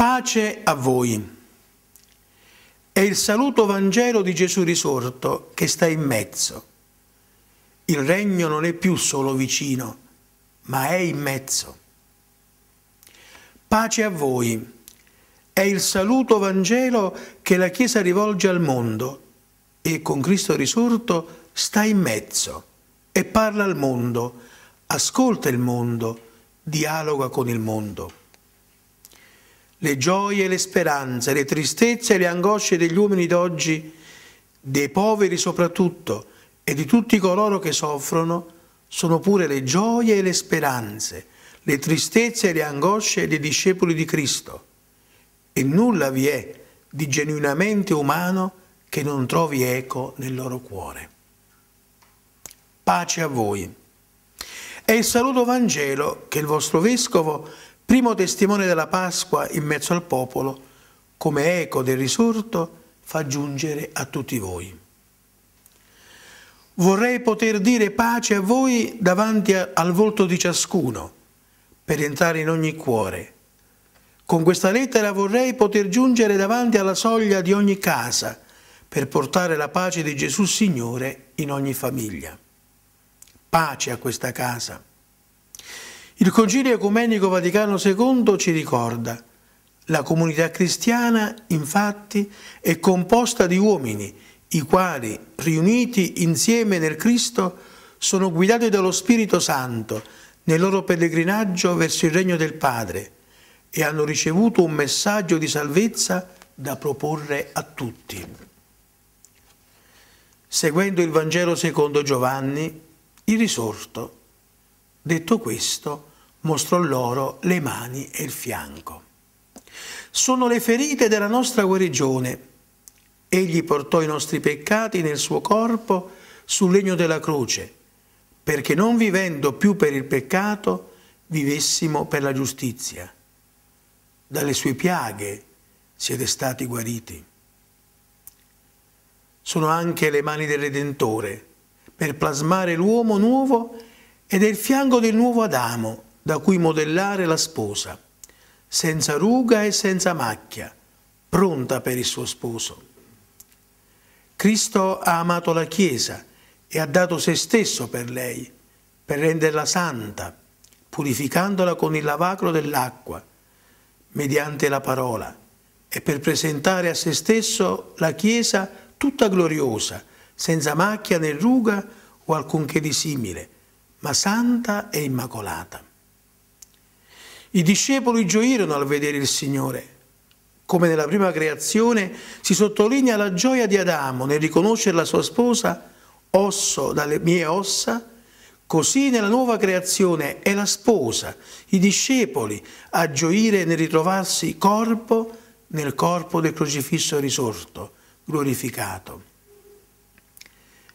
Pace a voi. È il saluto Vangelo di Gesù risorto che sta in mezzo. Il regno non è più solo vicino, ma è in mezzo. Pace a voi. È il saluto Vangelo che la Chiesa rivolge al mondo e con Cristo risorto sta in mezzo e parla al mondo, ascolta il mondo, dialoga con il mondo le gioie e le speranze, le tristezze e le angosce degli uomini d'oggi, dei poveri soprattutto e di tutti coloro che soffrono, sono pure le gioie e le speranze, le tristezze e le angosce dei discepoli di Cristo. E nulla vi è di genuinamente umano che non trovi eco nel loro cuore. Pace a voi. È il saluto Vangelo che il vostro Vescovo primo testimone della Pasqua in mezzo al popolo, come eco del risorto, fa giungere a tutti voi. Vorrei poter dire pace a voi davanti al volto di ciascuno, per entrare in ogni cuore. Con questa lettera vorrei poter giungere davanti alla soglia di ogni casa, per portare la pace di Gesù Signore in ogni famiglia. Pace a questa casa. Il Concilio Ecumenico Vaticano II ci ricorda, la comunità cristiana infatti è composta di uomini, i quali, riuniti insieme nel Cristo, sono guidati dallo Spirito Santo nel loro pellegrinaggio verso il regno del Padre e hanno ricevuto un messaggio di salvezza da proporre a tutti. Seguendo il Vangelo secondo Giovanni, il risorto Detto questo, mostrò loro le mani e il fianco. Sono le ferite della nostra guarigione. Egli portò i nostri peccati nel suo corpo sul legno della croce, perché non vivendo più per il peccato, vivessimo per la giustizia. Dalle sue piaghe siete stati guariti. Sono anche le mani del Redentore, per plasmare l'uomo nuovo ed è il fianco del nuovo Adamo da cui modellare la sposa, senza ruga e senza macchia, pronta per il suo sposo. Cristo ha amato la Chiesa e ha dato se stesso per lei, per renderla santa, purificandola con il lavacro dell'acqua, mediante la parola, e per presentare a se stesso la Chiesa tutta gloriosa, senza macchia né ruga o alcunché di simile, ma santa e immacolata. I discepoli gioirono al vedere il Signore. Come nella prima creazione si sottolinea la gioia di Adamo nel riconoscere la sua sposa, osso dalle mie ossa, così nella nuova creazione è la sposa, i discepoli a gioire nel ritrovarsi corpo nel corpo del crocifisso risorto, glorificato.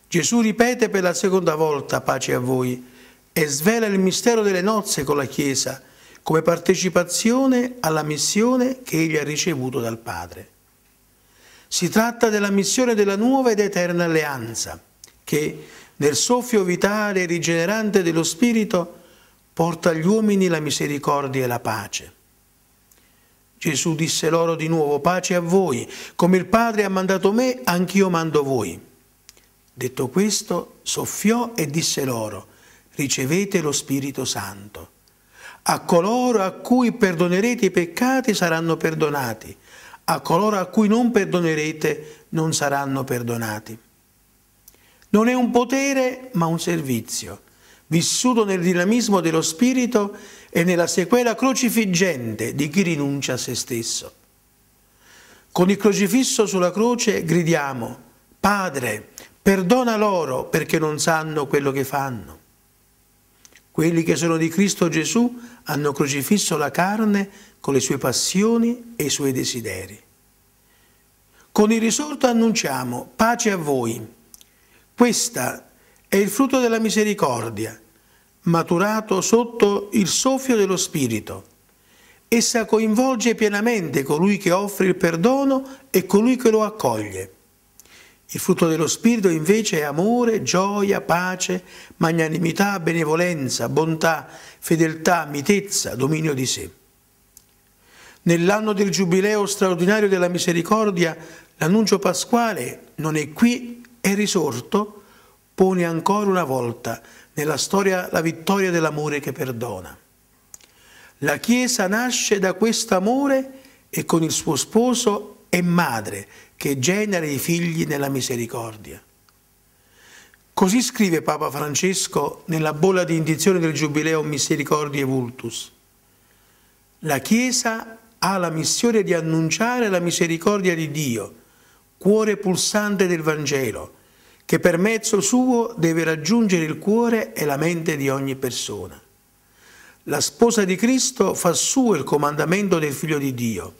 Gesù ripete per la seconda volta pace a voi e svela il mistero delle nozze con la Chiesa come partecipazione alla missione che egli ha ricevuto dal Padre. Si tratta della missione della nuova ed eterna alleanza che nel soffio vitale e rigenerante dello Spirito porta agli uomini la misericordia e la pace. Gesù disse loro di nuovo, pace a voi, come il Padre ha mandato me, anch'io mando voi. Detto questo, soffiò e disse loro, ricevete lo Spirito Santo. A coloro a cui perdonerete i peccati saranno perdonati, a coloro a cui non perdonerete non saranno perdonati. Non è un potere ma un servizio, vissuto nel dinamismo dello Spirito e nella sequela crocifiggente di chi rinuncia a se stesso. Con il crocifisso sulla croce gridiamo, Padre, perdona loro perché non sanno quello che fanno. Quelli che sono di Cristo Gesù hanno crocifisso la carne con le sue passioni e i suoi desideri. Con il risorto annunciamo pace a voi. Questa è il frutto della misericordia, maturato sotto il soffio dello Spirito. Essa coinvolge pienamente colui che offre il perdono e colui che lo accoglie. Il frutto dello Spirito invece è amore, gioia, pace, magnanimità, benevolenza, bontà, fedeltà, mitezza, dominio di sé. Nell'anno del giubileo straordinario della misericordia, l'annuncio pasquale non è qui, è risorto, pone ancora una volta nella storia la vittoria dell'amore che perdona. La Chiesa nasce da questo amore e con il suo sposo è madre, che genera i figli nella misericordia. Così scrive Papa Francesco nella bolla di indizione del Giubileo Misericordiae Vultus. La Chiesa ha la missione di annunciare la misericordia di Dio, cuore pulsante del Vangelo, che per mezzo suo deve raggiungere il cuore e la mente di ogni persona. La sposa di Cristo fa suo il comandamento del Figlio di Dio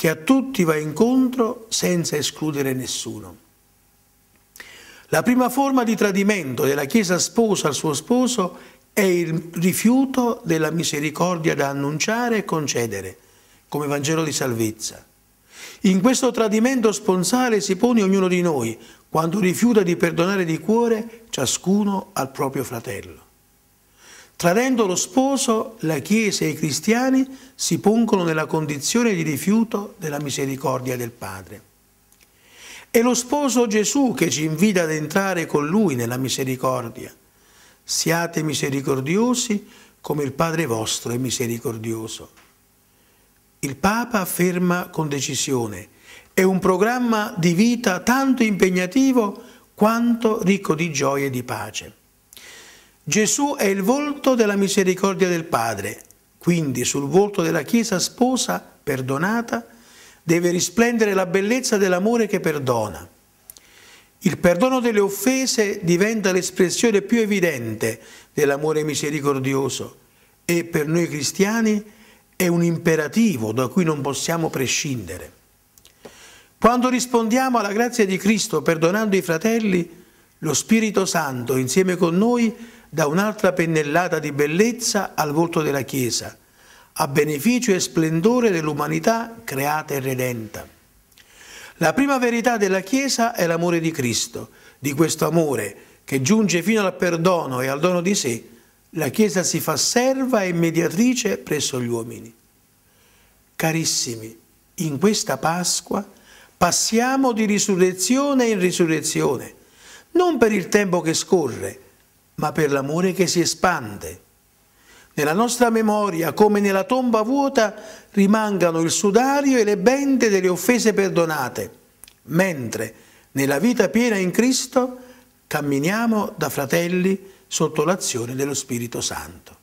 che a tutti va incontro senza escludere nessuno. La prima forma di tradimento della Chiesa sposa al suo sposo è il rifiuto della misericordia da annunciare e concedere, come Vangelo di salvezza. In questo tradimento sponsale si pone ognuno di noi, quando rifiuta di perdonare di cuore ciascuno al proprio fratello. Tradendo lo sposo, la Chiesa e i cristiani si pongono nella condizione di rifiuto della misericordia del Padre. È lo sposo Gesù che ci invita ad entrare con Lui nella misericordia. Siate misericordiosi come il Padre vostro è misericordioso. Il Papa afferma con decisione, è un programma di vita tanto impegnativo quanto ricco di gioia e di pace. Gesù è il volto della misericordia del Padre, quindi sul volto della Chiesa sposa, perdonata, deve risplendere la bellezza dell'amore che perdona. Il perdono delle offese diventa l'espressione più evidente dell'amore misericordioso e per noi cristiani è un imperativo da cui non possiamo prescindere. Quando rispondiamo alla grazia di Cristo perdonando i fratelli, lo Spirito Santo insieme con noi dà un'altra pennellata di bellezza al volto della Chiesa, a beneficio e splendore dell'umanità creata e redenta. La prima verità della Chiesa è l'amore di Cristo, di questo amore che giunge fino al perdono e al dono di sé, la Chiesa si fa serva e mediatrice presso gli uomini. Carissimi, in questa Pasqua passiamo di risurrezione in risurrezione, non per il tempo che scorre, ma per l'amore che si espande. Nella nostra memoria, come nella tomba vuota, rimangano il sudario e le bende delle offese perdonate, mentre nella vita piena in Cristo camminiamo da fratelli sotto l'azione dello Spirito Santo.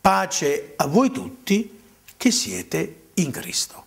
Pace a voi tutti che siete in Cristo.